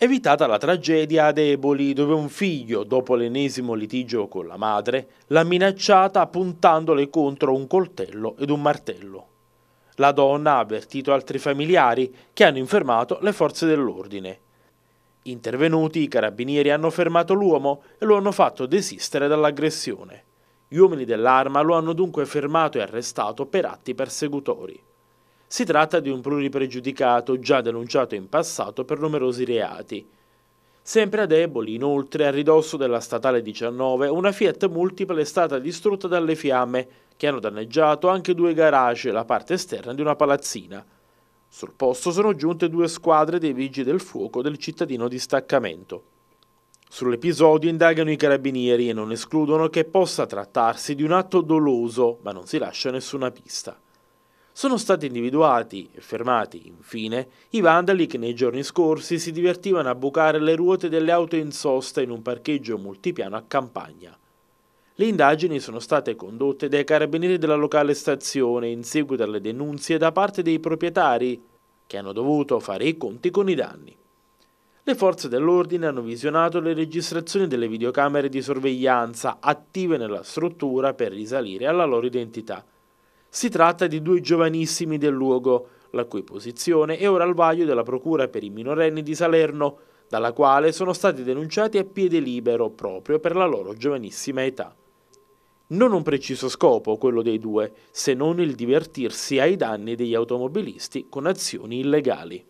Evitata la tragedia a Deboli, dove un figlio, dopo l'ennesimo litigio con la madre, l'ha minacciata puntandole contro un coltello ed un martello. La donna ha avvertito altri familiari che hanno infermato le forze dell'ordine. Intervenuti, i carabinieri hanno fermato l'uomo e lo hanno fatto desistere dall'aggressione. Gli uomini dell'arma lo hanno dunque fermato e arrestato per atti persecutori. Si tratta di un pluripregiudicato già denunciato in passato per numerosi reati. Sempre a Deboli, inoltre, a ridosso della statale 19, una Fiat multipla è stata distrutta dalle fiamme, che hanno danneggiato anche due garage e la parte esterna di una palazzina. Sul posto sono giunte due squadre dei vigili del fuoco del cittadino di staccamento. Sull'episodio indagano i carabinieri e non escludono che possa trattarsi di un atto doloso, ma non si lascia nessuna pista. Sono stati individuati e fermati, infine, i vandali che nei giorni scorsi si divertivano a bucare le ruote delle auto in sosta in un parcheggio multipiano a Campagna. Le indagini sono state condotte dai carabinieri della locale stazione in seguito alle denunzie da parte dei proprietari, che hanno dovuto fare i conti con i danni. Le forze dell'ordine hanno visionato le registrazioni delle videocamere di sorveglianza attive nella struttura per risalire alla loro identità. Si tratta di due giovanissimi del luogo, la cui posizione è ora al vaglio della Procura per i minorenni di Salerno, dalla quale sono stati denunciati a piede libero proprio per la loro giovanissima età. Non un preciso scopo quello dei due, se non il divertirsi ai danni degli automobilisti con azioni illegali.